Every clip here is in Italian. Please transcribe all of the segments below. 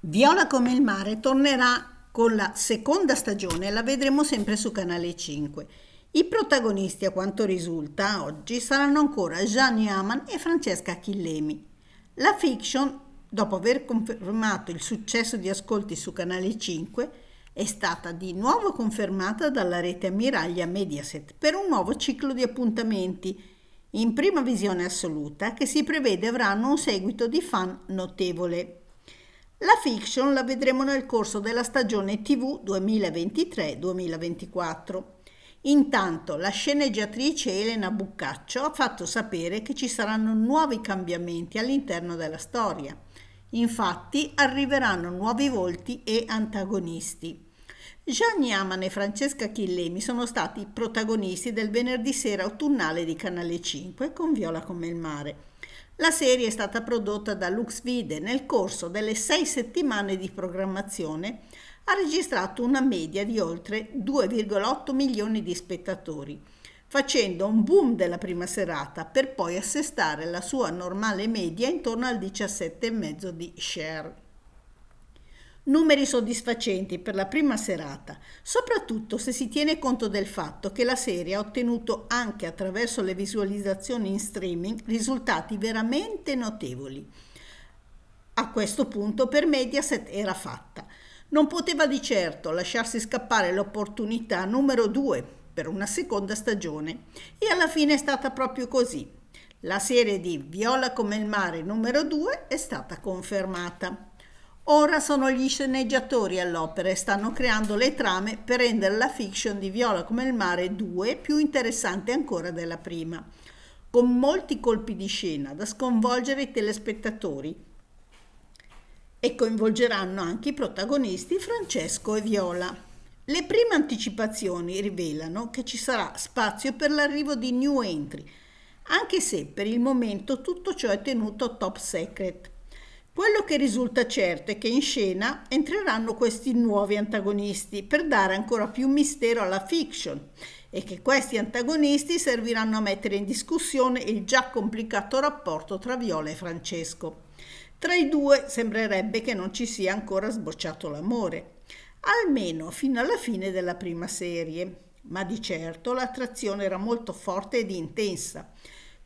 Viola come il mare tornerà con la seconda stagione, la vedremo sempre su Canale 5. I protagonisti, a quanto risulta oggi, saranno ancora Gianni Aman e Francesca Chillemi. La fiction, dopo aver confermato il successo di ascolti su Canale 5, è stata di nuovo confermata dalla rete ammiraglia Mediaset per un nuovo ciclo di appuntamenti in prima visione assoluta che si prevede avranno un seguito di fan notevole. La fiction la vedremo nel corso della stagione TV 2023-2024. Intanto la sceneggiatrice Elena Buccaccio ha fatto sapere che ci saranno nuovi cambiamenti all'interno della storia. Infatti arriveranno nuovi volti e antagonisti. Jean Yaman e Francesca Chillemi sono stati i protagonisti del venerdì sera autunnale di Canale 5 con Viola come il mare. La serie è stata prodotta da LuxVide e nel corso delle sei settimane di programmazione ha registrato una media di oltre 2,8 milioni di spettatori, facendo un boom della prima serata per poi assestare la sua normale media intorno al 17,5 di share. Numeri soddisfacenti per la prima serata, soprattutto se si tiene conto del fatto che la serie ha ottenuto anche attraverso le visualizzazioni in streaming risultati veramente notevoli. A questo punto per Mediaset era fatta. Non poteva di certo lasciarsi scappare l'opportunità numero due per una seconda stagione e alla fine è stata proprio così. La serie di Viola come il mare numero due è stata confermata. Ora sono gli sceneggiatori all'opera e stanno creando le trame per rendere la fiction di Viola come il mare 2 più interessante ancora della prima, con molti colpi di scena da sconvolgere i telespettatori e coinvolgeranno anche i protagonisti Francesco e Viola. Le prime anticipazioni rivelano che ci sarà spazio per l'arrivo di new entry, anche se per il momento tutto ciò è tenuto top secret. Quello che risulta certo è che in scena entreranno questi nuovi antagonisti per dare ancora più mistero alla fiction e che questi antagonisti serviranno a mettere in discussione il già complicato rapporto tra Viola e Francesco. Tra i due sembrerebbe che non ci sia ancora sbocciato l'amore, almeno fino alla fine della prima serie, ma di certo l'attrazione era molto forte ed intensa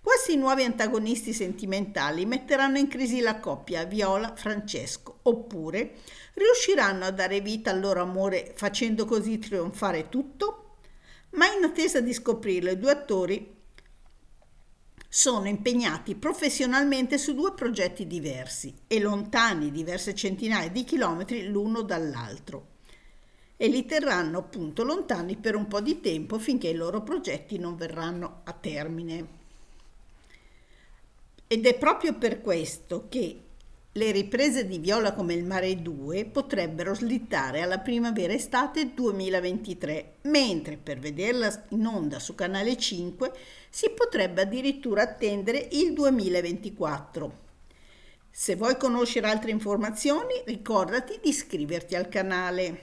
questi nuovi antagonisti sentimentali metteranno in crisi la coppia Viola-Francesco, oppure riusciranno a dare vita al loro amore facendo così trionfare tutto? Ma in attesa di scoprirlo, i due attori sono impegnati professionalmente su due progetti diversi e lontani diverse centinaia di chilometri l'uno dall'altro e li terranno appunto lontani per un po' di tempo finché i loro progetti non verranno a termine. Ed è proprio per questo che le riprese di Viola come il mare 2 potrebbero slittare alla primavera-estate 2023, mentre per vederla in onda su Canale 5 si potrebbe addirittura attendere il 2024. Se vuoi conoscere altre informazioni ricordati di iscriverti al canale.